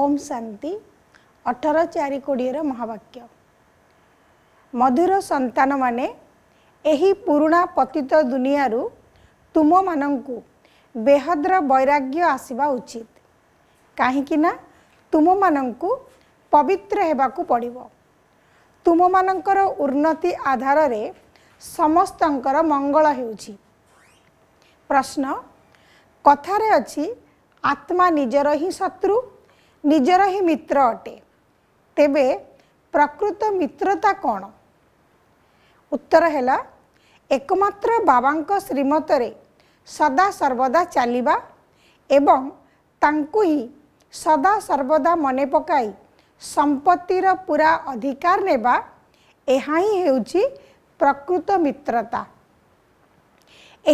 ଓମ୍ ଶାନ୍ତି ଅଠର ଚାରି କୋଡ଼ିଏର ମହାବାକ୍ୟ ମଧୁର ସନ୍ତାନମାନେ ଏହି ପୁରୁଣା ପତିତ ଦୁନିଆରୁ ତୁମମାନଙ୍କୁ ବେହଦ୍ର ବୈରାଗ୍ୟ ଆସିବା ଉଚିତ କାହିଁକିନା ତୁମମାନଙ୍କୁ ପବିତ୍ର ହେବାକୁ ପଡ଼ିବ ତୁମମାନଙ୍କର ଉନ୍ନତି ଆଧାରରେ ସମସ୍ତଙ୍କର ମଙ୍ଗଳ ହେଉଛି ପ୍ରଶ୍ନ କଥାରେ ଅଛି ଆତ୍ମା ନିଜର ହିଁ ଶତ୍ରୁ ନିଜର ହିଁ ମିତ୍ର ଅଟେ ତେବେ ପ୍ରକୃତ ମିତ୍ରତା କ'ଣ ଉତ୍ତର ହେଲା ଏକମାତ୍ର ବାବାଙ୍କ ଶ୍ରୀମତରେ ସଦାସର୍ବଦା ଚାଲିବା ଏବଂ ତାଙ୍କୁ ହିଁ ସଦାସର୍ବଦା ମନେ ପକାଇ ସମ୍ପତ୍ତିର ପୁରା ଅଧିକାର ନେବା ଏହା ହିଁ ହେଉଛି ପ୍ରକୃତ ମିତ୍ରତା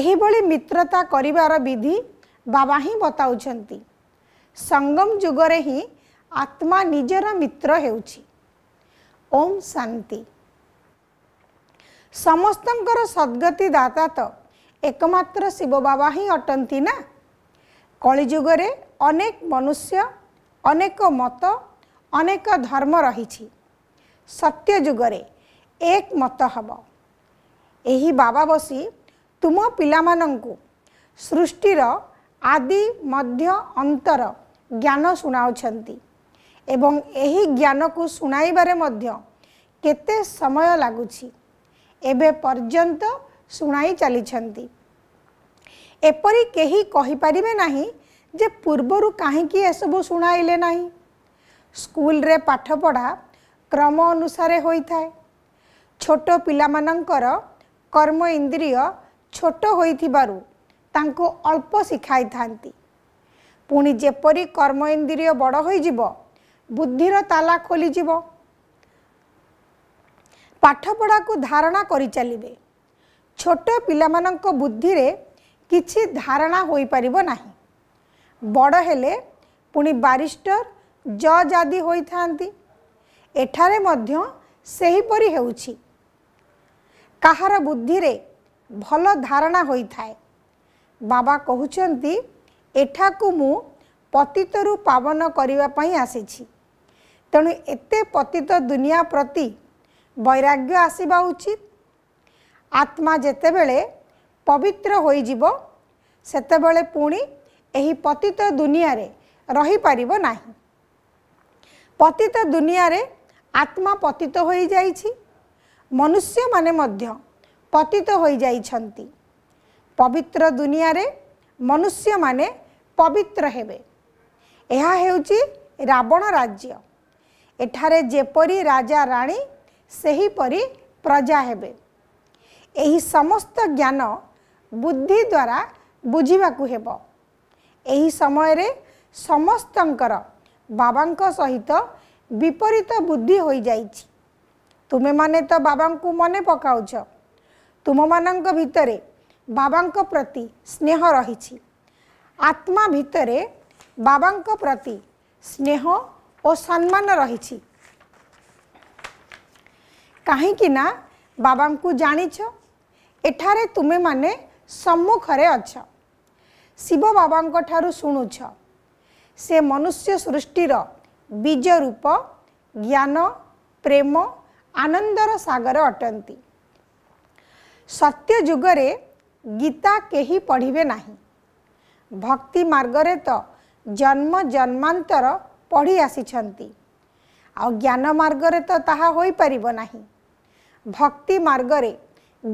ଏହିଭଳି ମିତ୍ରତା କରିବାର ବିଧି ବାବା ହିଁ ବତାଉଛନ୍ତି ସଙ୍ଗମ ଯୁଗରେ ହିଁ ଆତ୍ମା ନିଜର ମିତ୍ର ହେଉଛି ଓମ୍ ଶାନ୍ତି ସମସ୍ତଙ୍କର ସଦ୍ଗତି ଦାତା ତ ଏକମାତ୍ର ଶିବ ବାବା ହିଁ ଅଟନ୍ତି ନା କଳିଯୁଗରେ ଅନେକ ମନୁଷ୍ୟ ଅନେକ ମତ ଅନେକ ଧର୍ମ ରହିଛି ସତ୍ୟ ଯୁଗରେ ଏକ ମତ ହେବ ଏହି ବାବା ବସି ତୁମ ପିଲାମାନଙ୍କୁ ସୃଷ୍ଟିର ଆଦି ମଧ୍ୟ ଅନ୍ତର ଜ୍ଞାନ ଶୁଣାଉଛନ୍ତି ଏବଂ ଏହି ଜ୍ଞାନକୁ ଶୁଣାଇବାରେ ମଧ୍ୟ କେତେ ସମୟ ଲାଗୁଛି ଏବେ ପର୍ଯ୍ୟନ୍ତ ଶୁଣାଇ ଚାଲିଛନ୍ତି ଏପରି କେହି କହିପାରିବେ ନାହିଁ ଯେ ପୂର୍ବରୁ କାହିଁକି ଏସବୁ ଶୁଣାଇଲେ ନାହିଁ ସ୍କୁଲରେ ପାଠପଢ଼ା କ୍ରମ ଅନୁସାରେ ହୋଇଥାଏ ଛୋଟ ପିଲାମାନଙ୍କର କର୍ମ ଇନ୍ଦ୍ରିୟ ଛୋଟ ହୋଇଥିବାରୁ ତାଙ୍କୁ ଅଳ୍ପ ଶିଖାଇଥାନ୍ତି ପୁଣି ଯେପରି କର୍ମ ଇନ୍ଦ୍ରିୟ ବଡ଼ ହୋଇଯିବ ବୁଦ୍ଧିର ତାଲା ଖୋଲିଯିବ ପାଠପଢ଼ାକୁ ଧାରଣା କରିଚାଲିବେ ଛୋଟ ପିଲାମାନଙ୍କ ବୁଦ୍ଧିରେ କିଛି ଧାରଣା ହୋଇପାରିବ ନାହିଁ ବଡ଼ ହେଲେ ପୁଣି ବାରିଷ୍ଟର ଜଜ୍ ଆଦି ହୋଇଥାନ୍ତି ଏଠାରେ ମଧ୍ୟ ସେହିପରି ହେଉଛି କାହାର ବୁଦ୍ଧିରେ ଭଲ ଧାରଣା ହୋଇଥାଏ ବାବା କହୁଛନ୍ତି ଏଠାକୁ ମୁଁ ପତିତରୁ ପାବନ କରିବା ପାଇଁ ଆସିଛି ତେଣୁ ଏତେ ପତିତ ଦୁନିଆ ପ୍ରତି ବୈରାଗ୍ୟ ଆସିବା ଉଚିତ ଆତ୍ମା ଯେତେବେଳେ ପବିତ୍ର ହୋଇଯିବ ସେତେବେଳେ ପୁଣି ଏହି ପତିତ ଦୁନିଆରେ ରହିପାରିବ ନାହିଁ ପତିତ ଦୁନିଆରେ ଆତ୍ମା ପତିତ ହୋଇଯାଇଛି ମନୁଷ୍ୟମାନେ ମଧ୍ୟ ପତିତ ହୋଇଯାଇଛନ୍ତି ପବିତ୍ର ଦୁନିଆରେ ମନୁଷ୍ୟମାନେ ପବିତ୍ର ହେବେ ଏହା ହେଉଛି ରାବଣ ରାଜ୍ୟ ଏଠାରେ ଯେପରି ରାଜା ରାଣୀ ସେହିପରି ପ୍ରଜା ହେବେ ଏହି ସମସ୍ତ ଜ୍ଞାନ ବୁଦ୍ଧି ଦ୍ୱାରା ବୁଝିବାକୁ ହେବ ଏହି ସମୟରେ ସମସ୍ତଙ୍କର ବାବାଙ୍କ ସହିତ ବିପରୀତ ବୁଦ୍ଧି ହୋଇଯାଇଛି ତୁମେମାନେ ତ ବାବାଙ୍କୁ ମନେ ପକାଉଛ ତୁମମାନଙ୍କ ଭିତରେ ବାବାଙ୍କ ପ୍ରତି ସ୍ନେହ ରହିଛି ଆତ୍ମା ଭିତରେ ବାବାଙ୍କ ପ୍ରତି ସ୍ନେହ ଓ ସମ୍ମାନ ରହିଛି କାହିଁକିନା ବାବାଙ୍କୁ ଜାଣିଛ ଏଠାରେ ତୁମେମାନେ ସମ୍ମୁଖରେ ଅଛ ଶିବ ବାବାଙ୍କ ଠାରୁ ଶୁଣୁଛ ସେ ମନୁଷ୍ୟ ସୃଷ୍ଟିର ବୀଜ ରୂପ ଜ୍ଞାନ ପ୍ରେମ ଆନନ୍ଦର ସାଗର ଅଟନ୍ତି ସତ୍ୟ ଯୁଗରେ ଗୀତା କେହି ପଢ଼ିବେ ନାହିଁ ଭକ୍ତି ମାର୍ଗରେ ତ ଜନ୍ମ ଜନ୍ମାନ୍ତର ପଢ଼ି ଆସିଛନ୍ତି ଆଉ ଜ୍ଞାନ ମାର୍ଗରେ ତ ତାହା ହୋଇପାରିବ ନାହିଁ ଭକ୍ତି ମାର୍ଗରେ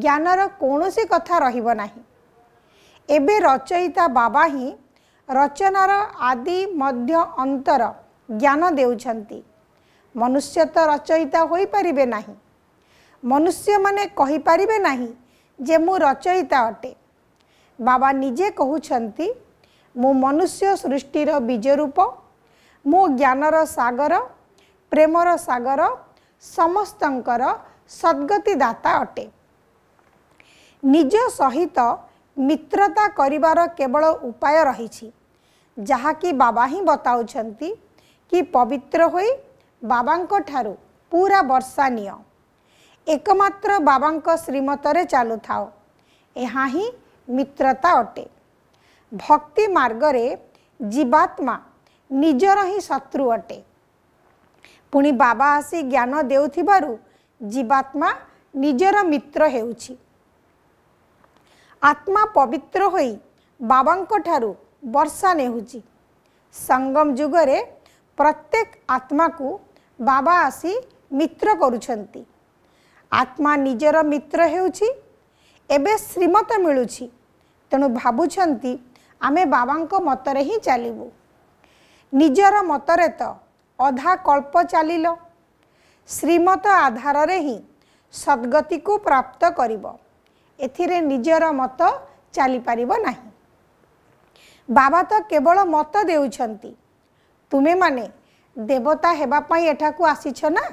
ଜ୍ଞାନର କୌଣସି କଥା ରହିବ ନାହିଁ ଏବେ ରଚୟିତା ବାବା ହିଁ ରଚନାର ଆଦି ମଧ୍ୟ ଅନ୍ତର ଜ୍ଞାନ ଦେଉଛନ୍ତି ମନୁଷ୍ୟ ତ ରଚୟିତା ହୋଇପାରିବେ ନାହିଁ ମନୁଷ୍ୟମାନେ କହିପାରିବେ ନାହିଁ ଯେ ମୁଁ ରଚୟିତା ଅଟେ ବାବା ନିଜେ କହୁଛନ୍ତି ମୁଁ ମନୁଷ୍ୟ ସୃଷ୍ଟିର ବୀଜ ରୂପ ମୁଁ ଜ୍ଞାନର ସାଗର ପ୍ରେମର ସାଗର ସମସ୍ତଙ୍କର ସଦ୍ଗତିଦାତା ଅଟେ ନିଜ ସହିତ ମିତ୍ରତା କରିବାର କେବଳ ଉପାୟ ରହିଛି ଯାହାକି ବାବା ହିଁ ବତାଉଛନ୍ତି କି ପବିତ୍ର ହୋଇ ବାବାଙ୍କ ଠାରୁ ପୁରା ବର୍ଷା ନିଅ ଏକମାତ୍ର ବାବାଙ୍କ ଶ୍ରୀମତରେ ଚାଲୁଥାଅ ଏହା ହିଁ ମିତ୍ରତା ଅଟେ ଭକ୍ତି ମାର୍ଗରେ ଜୀବାତ୍ମା ନିଜର ହିଁ ଶତ୍ରୁ ଅଟେ ପୁଣି ବାବା ଆସି ଜ୍ଞାନ ଦେଉଥିବାରୁ ଜୀବାତ୍ମା ନିଜର ମିତ୍ର ହେଉଛି ଆତ୍ମା ପବିତ୍ର ହୋଇ ବାବାଙ୍କ ଠାରୁ ବର୍ଷା ନେଉଛି ସଙ୍ଗମ ଯୁଗରେ ପ୍ରତ୍ୟେକ ଆତ୍ମାକୁ ବାବା ଆସି ମିତ୍ର କରୁଛନ୍ତି ଆତ୍ମା ନିଜର ମିତ୍ର ହେଉଛି ଏବେ ଶ୍ରୀମତ ମିଳୁଛି ତେଣୁ ଭାବୁଛନ୍ତି ଆମେ ବାବାଙ୍କ ମତରେ ହିଁ ଚାଲିବୁ ନିଜର ମତରେ ତ ଅଧା କଳ୍ପ ଚାଲିଲ ଶ୍ରୀମତ ଆଧାରରେ ହିଁ ସଦ୍ଗତିକୁ ପ୍ରାପ୍ତ କରିବ ଏଥିରେ ନିଜର ମତ ଚାଲିପାରିବ ନାହିଁ ବାବା ତ କେବଳ ମତ ଦେଉଛନ୍ତି ତୁମେମାନେ ଦେବତା ହେବା ପାଇଁ ଏଠାକୁ ଆସିଛ ନା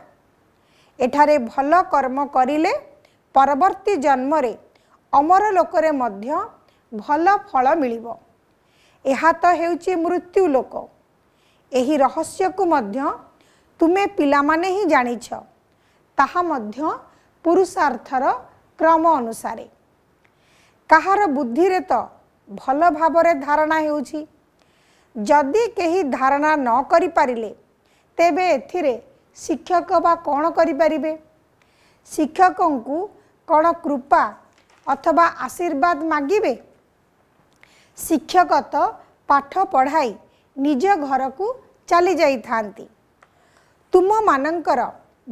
ଏଠାରେ ଭଲ କର୍ମ କରିଲେ ପରବର୍ତ୍ତୀ ଜନ୍ମରେ ଅମର ଲୋକରେ ମଧ୍ୟ ଭଲ ଫଳ ମିଳିବ ଏହା ତ ହେଉଛି ମୃତ୍ୟୁ ଲୋକ ଏହି ରହସ୍ୟକୁ ମଧ୍ୟ ତୁମେ ପିଲାମାନେ ହିଁ ଜାଣିଛ ତାହା ମଧ୍ୟ ପୁରୁଷାର୍ଥର କ୍ରମ ଅନୁସାରେ କାହାର ବୁଦ୍ଧିରେ ତ ଭଲ ଭାବରେ ଧାରଣା ହେଉଛି ଯଦି କେହି ଧାରଣା ନ କରିପାରିଲେ ତେବେ ଏଥିରେ ଶିକ୍ଷକ ବା କ'ଣ କରିପାରିବେ ଶିକ୍ଷକଙ୍କୁ କ'ଣ କୃପା ଅଥବା ଆଶୀର୍ବାଦ ମାଗିବେ শিক্ষক তো পাঠ পড়াই নিজ ঘরক চালি যাই থাকে তুমমানকর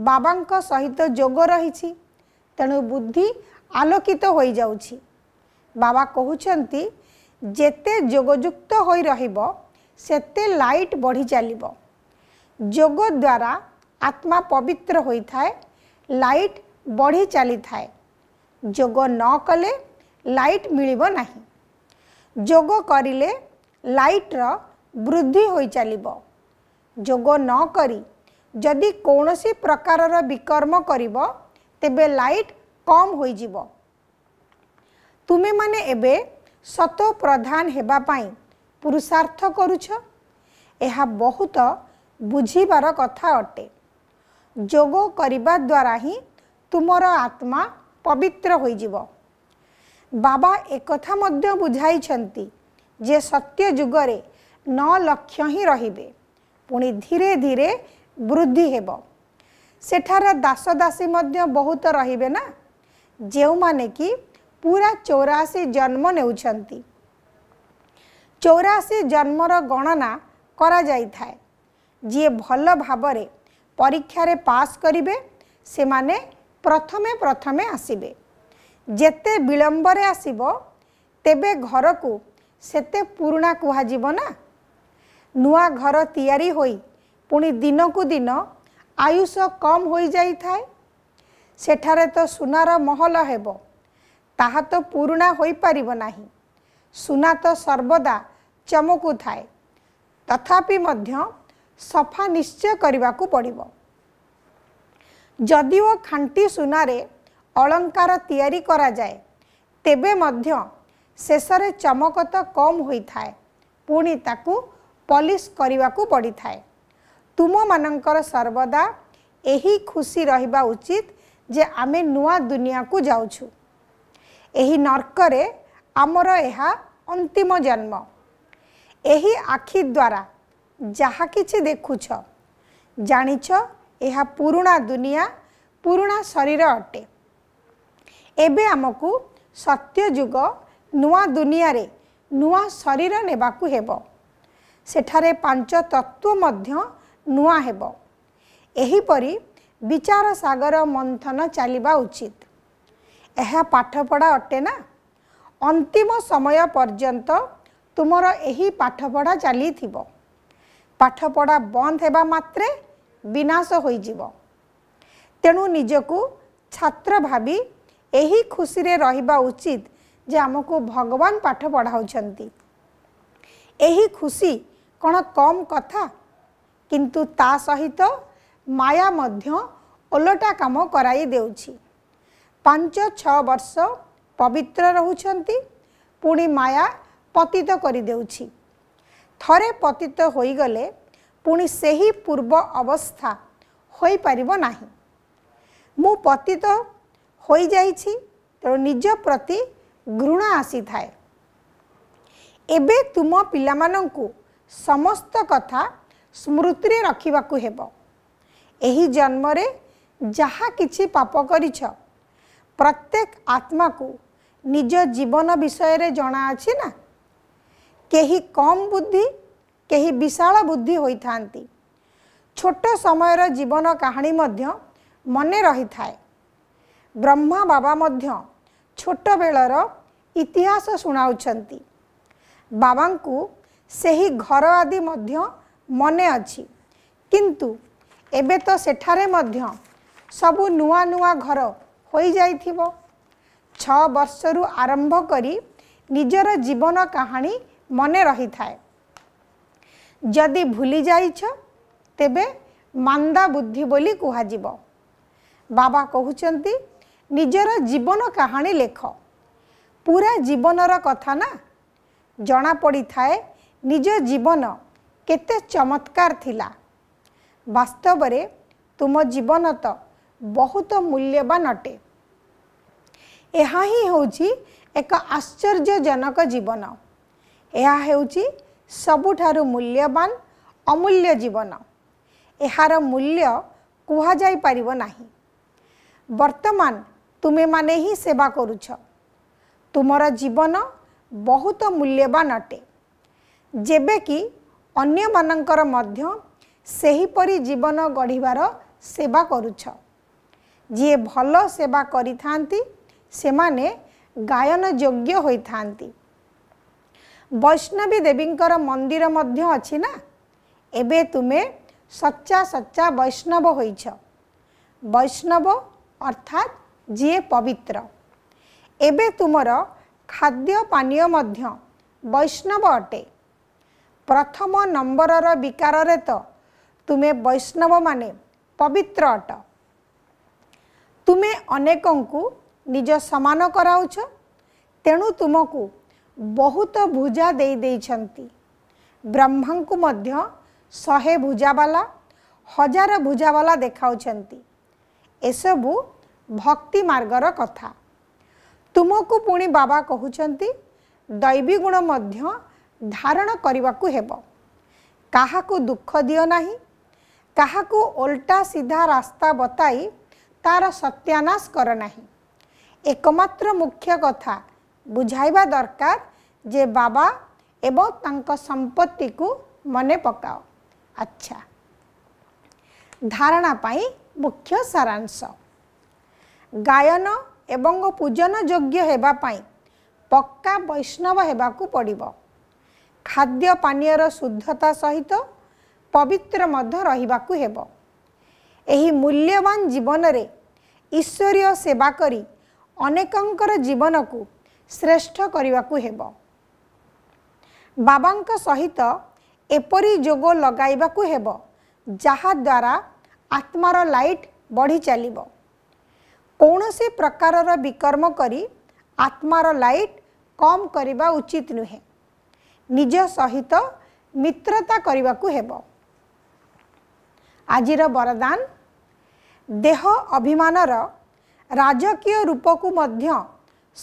বাবাঙ্ক সহিত যোগ রয়েছে তেণু বুদ্ধি আলোকিত হয়ে যাচ্ছি বাবা কুমার যেতে যোগযুক্ত হয়ে রহব সেতে লাইট বড়ি চালিব যোগ দ্বারা আত্মা পবিত্র হয়ে থাকে লাইট বড়ি চালি থাকে যোগ ন কলে লাইট মিলব না ଯୋଗ କରିଲେ ଲାଇଟ୍ର ବୃଦ୍ଧି ହୋଇଚାଲିବ ଯୋଗ ନ କରି ଯଦି କୌଣସି ପ୍ରକାରର ବିକର୍ମ କରିବ ତେବେ ଲାଇଟ୍ କମ୍ ହୋଇଯିବ ତୁମେମାନେ ଏବେ ସତ ପ୍ରଧାନ ହେବା ପାଇଁ ପୁରୁଷାର୍ଥ କରୁଛ ଏହା ବହୁତ ବୁଝିବାର କଥା ଅଟେ ଯୋଗ କରିବା ଦ୍ୱାରା ହିଁ ତୁମର ଆତ୍ମା ପବିତ୍ର ହୋଇଯିବ ବାବା ଏକଥା ମଧ୍ୟ ବୁଝାଇଛନ୍ତି ଯେ ସତ୍ୟ ଯୁଗରେ ନଅ ଲକ୍ଷ ହିଁ ରହିବେ ପୁଣି ଧୀରେ ଧୀରେ ବୃଦ୍ଧି ହେବ ସେଠାରେ ଦାସଦାସୀ ମଧ୍ୟ ବହୁତ ରହିବେ ନା ଯେଉଁମାନେ କି ପୁରା ଚଉରାଅଶୀ ଜନ୍ମ ନେଉଛନ୍ତି ଚଉରାଅଶୀ ଜନ୍ମର ଗଣନା କରାଯାଇଥାଏ ଯିଏ ଭଲ ଭାବରେ ପରୀକ୍ଷାରେ ପାସ୍ କରିବେ ସେମାନେ ପ୍ରଥମେ ପ୍ରଥମେ ଆସିବେ ଯେତେ ବିଳମ୍ବରେ ଆସିବ ତେବେ ଘରକୁ ସେତେ ପୁରୁଣା କୁହାଯିବ ନା ନୂଆ ଘର ତିଆରି ହୋଇ ପୁଣି ଦିନକୁ ଦିନ ଆୟୁଷ କମ୍ ହୋଇଯାଇଥାଏ ସେଠାରେ ତ ସୁନାର ମହଲ ହେବ ତାହା ତ ପୁରୁଣା ହୋଇପାରିବ ନାହିଁ ସୁନା ତ ସର୍ବଦା ଚମକୁଥାଏ ତଥାପି ମଧ୍ୟ ସଫା ନିଶ୍ଚୟ କରିବାକୁ ପଡ଼ିବ ଯଦିଓ ଖାଣ୍ଟି ସୁନାରେ অলঙ্কার তৈরি করা যায় তেবে মধ্য শেষে চমক তো কম হয়ে থাকে পুঁ তাকে পলিশ করা পড়ি থাকে তুমমানকর সর্বদা ଏହି ଖୁସି ରହିବା ଉଚିତ ଯେ ଆମେ ନୂଆ ଦୁନିଆକୁ ଯାଉଛୁ ଏହି ନର୍କରେ ଆମର ଏହା ଅନ୍ତିମ ଜନ୍ମ ଏହି ଆଖି ଦ୍ୱାରା ଯାହା କିଛି ଦେଖୁଛ ଜାଣିଛ ଏହା ପୁରୁଣା ଦୁନିଆ ପୁରୁଣା ଶରୀର ଅଟେ ଏବେ ଆମକୁ ସତ୍ୟଯୁଗ ନୂଆ ଦୁନିଆରେ ନୂଆ ଶରୀର ନେବାକୁ ହେବ ସେଠାରେ ପାଞ୍ଚ ତତ୍ତ୍ୱ ମଧ୍ୟ ନୂଆ ହେବ ଏହିପରି ବିଚାର ସାଗର ମନ୍ଥନ ଚାଲିବା ଉଚିତ ଏହା ପାଠପଢ଼ା ଅଟେ ନା ଅନ୍ତିମ ସମୟ ପର୍ଯ୍ୟନ୍ତ ତୁମର ଏହି ପାଠପଢ଼ା ଚାଲିଥିବ ପାଠପଢ଼ା ବନ୍ଦ ହେବା ମାତ୍ରେ ବିନାଶ ହୋଇଯିବ ତେଣୁ ନିଜକୁ ଛାତ୍ର ଭାବି ଏହି ଖୁସିରେ ରହିବା ଉଚିତ ଯେ ଆମକୁ ଭଗବାନ ପାଠ ପଢ଼ାଉଛନ୍ତି ଏହି ଖୁସି କ'ଣ କମ୍ କଥା କିନ୍ତୁ ତା ସହିତ ମାୟା ମଧ୍ୟ ଓଲଟା କାମ କରାଇ ଦେଉଛି ପାଞ୍ଚ ଛଅ ବର୍ଷ ପବିତ୍ର ରହୁଛନ୍ତି ପୁଣି ମାୟା ପତିତ କରିଦେଉଛି ଥରେ ପତିତ ହୋଇଗଲେ ପୁଣି ସେହି ପୂର୍ବ ଅବସ୍ଥା ହୋଇପାରିବ ନାହିଁ ମୁଁ ପତିତ ହୋଇଯାଇଛି ତେଣୁ ନିଜ ପ୍ରତି ଘୃଣା ଆସିଥାଏ ଏବେ ତୁମ ପିଲାମାନଙ୍କୁ ସମସ୍ତ କଥା ସ୍ମୃତିରେ ରଖିବାକୁ ହେବ ଏହି ଜନ୍ମରେ ଯାହା କିଛି ପାପ କରିଛ ପ୍ରତ୍ୟେକ ଆତ୍ମାକୁ ନିଜ ଜୀବନ ବିଷୟରେ ଜଣା ଅଛି ନା କେହି କମ୍ ବୁଦ୍ଧି କେହି ବିଶାଳ ବୁଦ୍ଧି ହୋଇଥାନ୍ତି ଛୋଟ ସମୟର ଜୀବନ କାହାଣୀ ମଧ୍ୟ ମନେ ରହିଥାଏ ବ୍ରହ୍ମା ବାବା ମଧ୍ୟ ଛୋଟବେଳର ଇତିହାସ ଶୁଣାଉଛନ୍ତି ବାବାଙ୍କୁ ସେହି ଘର ଆଦି ମଧ୍ୟ ମନେ ଅଛି କିନ୍ତୁ ଏବେ ତ ସେଠାରେ ମଧ୍ୟ ସବୁ ନୂଆ ନୂଆ ଘର ହୋଇଯାଇଥିବ ଛଅ ବର୍ଷରୁ ଆରମ୍ଭ କରି ନିଜର ଜୀବନ କାହାଣୀ ମନେ ରହିଥାଏ ଯଦି ଭୁଲି ଯାଇଛ ତେବେ ମାନ୍ଦା ବୁଦ୍ଧି ବୋଲି କୁହାଯିବ ବାବା କହୁଛନ୍ତି ନିଜର ଜୀବନ କାହାଣୀ ଲେଖ ପୁରା ଜୀବନର କଥା ନା ଜଣାପଡ଼ିଥାଏ ନିଜ ଜୀବନ କେତେ ଚମତ୍କାର ଥିଲା ବାସ୍ତବରେ ତୁମ ଜୀବନ ତ ବହୁତ ମୂଲ୍ୟବାନ ଅଟେ ଏହା ହିଁ ହେଉଛି ଏକ ଆଶ୍ଚର୍ଯ୍ୟଜନକ ଜୀବନ ଏହା ହେଉଛି ସବୁଠାରୁ ମୂଲ୍ୟବାନ ଅମୂଲ୍ୟ ଜୀବନ ଏହାର ମୂଲ୍ୟ କୁହାଯାଇପାରିବ ନାହିଁ ବର୍ତ୍ତମାନ ତୁମେମାନେ ହିଁ ସେବା କରୁଛ ତୁମର ଜୀବନ ବହୁତ ମୂଲ୍ୟବାନ ଅଟେ ଯେବେକି ଅନ୍ୟମାନଙ୍କର ମଧ୍ୟ ସେହିପରି ଜୀବନ ଗଢ଼ିବାର ସେବା କରୁଛ ଯିଏ ଭଲ ସେବା କରିଥାନ୍ତି ସେମାନେ ଗାୟନ ଯୋଗ୍ୟ ହୋଇଥାନ୍ତି ବୈଷ୍ଣବୀ ଦେବୀଙ୍କର ମନ୍ଦିର ମଧ୍ୟ ଅଛି ନା ଏବେ ତୁମେ ସଚ୍ଚା ସଚ୍ଚା ବୈଷ୍ଣବ ହୋଇଛ ବୈଷ୍ଣବ ଅର୍ଥାତ୍ जी पवित्र एवं तुमर खाद्य पानीय वैष्णव अटे प्रथम नंबर रिकार तो तुम्हें वैष्णव मान पवित्र अट तुम्हें अनेक को निज सामान कराऊ तेणु तुमको बहुत भुजा दे ब्रह्मा को मध्य शहे भुजावाला हजार भुजावाला देखा एसबू ଭକ୍ତି ମାର୍ଗର କଥା ତୁମକୁ ପୁଣି ବାବା କହୁଛନ୍ତି ଦୈବୀ ଗୁଣ ମଧ୍ୟ ଧାରଣ କରିବାକୁ ହେବ କାହାକୁ ଦୁଃଖ ଦିଅ ନାହିଁ କାହାକୁ ଓଲଟା ସିଧା ରାସ୍ତା ବତାଇ ତା'ର ସତ୍ୟାନାଶ କର ନାହିଁ ଏକମାତ୍ର ମୁଖ୍ୟ କଥା ବୁଝାଇବା ଦରକାର ଯେ ବାବା ଏବଂ ତାଙ୍କ ସମ୍ପତ୍ତିକୁ ମନେ ପକାଅ ଆଚ୍ଛା ଧାରଣା ପାଇଁ ମୁଖ୍ୟ ସାରାଂଶ ଗାୟନ ଏବଂ ପୂଜନ ଯୋଗ୍ୟ ହେବା ପାଇଁ ପକ୍କା ବୈଷ୍ଣବ ହେବାକୁ ପଡ଼ିବ ଖାଦ୍ୟ ପାନୀୟର ଶୁଦ୍ଧତା ସହିତ ପବିତ୍ର ମଧ୍ୟ ରହିବାକୁ ହେବ ଏହି ମୂଲ୍ୟବାନ ଜୀବନରେ ଈଶ୍ୱରୀୟ ସେବା କରି ଅନେକଙ୍କର ଜୀବନକୁ ଶ୍ରେଷ୍ଠ କରିବାକୁ ହେବ ବାବାଙ୍କ ସହିତ ଏପରି ଯୋଗ ଲଗାଇବାକୁ ହେବ ଯାହାଦ୍ୱାରା ଆତ୍ମାର ଲାଇଟ୍ ବଢ଼ି ଚାଲିବ କୌଣସି ପ୍ରକାରର ବିକର୍ମ କରି ଆତ୍ମାର ଲାଇଟ୍ କମ୍ କରିବା ଉଚିତ ନୁହେଁ ନିଜ ସହିତ ମିତ୍ରତା କରିବାକୁ ହେବ ଆଜିର ବରଦାନ ଦେହ ଅଭିମାନର ରାଜକୀୟ ରୂପକୁ ମଧ୍ୟ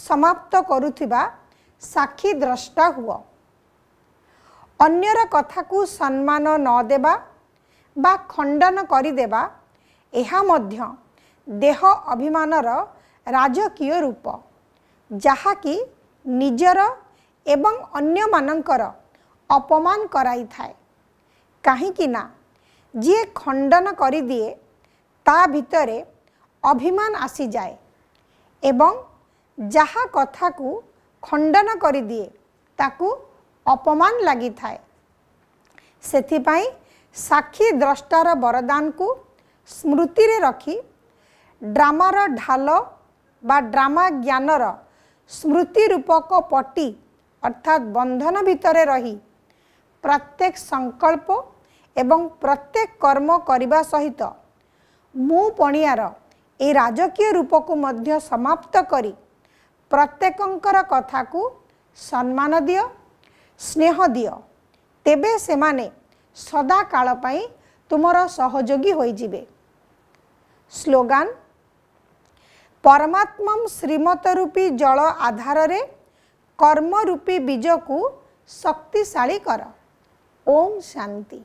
ସମାପ୍ତ କରୁଥିବା ସାକ୍ଷୀ ଦ୍ରଷ୍ଟା ହୁଅ ଅନ୍ୟର କଥାକୁ ସମ୍ମାନ ନଦେବା ବା ଖଣ୍ଡନ କରିଦେବା ଏହା ମଧ୍ୟ ଦେହ ଅଭିମାନର ରାଜକୀୟ ରୂପ ଯାହାକି ନିଜର ଏବଂ ଅନ୍ୟମାନଙ୍କର ଅପମାନ କରାଇଥାଏ କାହିଁକି ନା ଯିଏ ଖଣ୍ଡନ କରିଦିଏ ତା ଭିତରେ ଅଭିମାନ ଆସିଯାଏ ଏବଂ ଯାହା କଥାକୁ ଖଣ୍ଡନ କରିଦିଏ ତାକୁ ଅପମାନ ଲାଗିଥାଏ ସେଥିପାଇଁ ସାକ୍ଷୀ ଦ୍ରଷ୍ଟାର ବରଦାନକୁ ସ୍ମୃତିରେ ରଖି ଡ୍ରାମାର ଢାଲ ବା ଡ୍ରାମା ଜ୍ଞାନର ସ୍ମୃତି ରୂପକ ପଟି ଅର୍ଥାତ୍ ବନ୍ଧନ ଭିତରେ ରହି ପ୍ରତ୍ୟେକ ସଂକଳ୍ପ ଏବଂ ପ୍ରତ୍ୟେକ କର୍ମ କରିବା ସହିତ ମୁଁ ପଣିଆର ଏ ରାଜକୀୟ ରୂପକୁ ମଧ୍ୟ ସମାପ୍ତ କରି ପ୍ରତ୍ୟେକଙ୍କର କଥାକୁ ସମ୍ମାନ ଦିଅ ସ୍ନେହ ଦିଅ ତେବେ ସେମାନେ ସଦାକାଳ ପାଇଁ ତୁମର ସହଯୋଗୀ ହୋଇଯିବେ ସ୍ଲୋଗାନ୍ ପରମାତ୍ମା ଶ୍ରୀମତ ରୂପୀ ଜଳ ଆଧାରରେ କର୍ମରୂପୀ ବୀଜକୁ ଶକ୍ତିଶାଳୀ କର ଓମ୍ ଶାନ୍ତି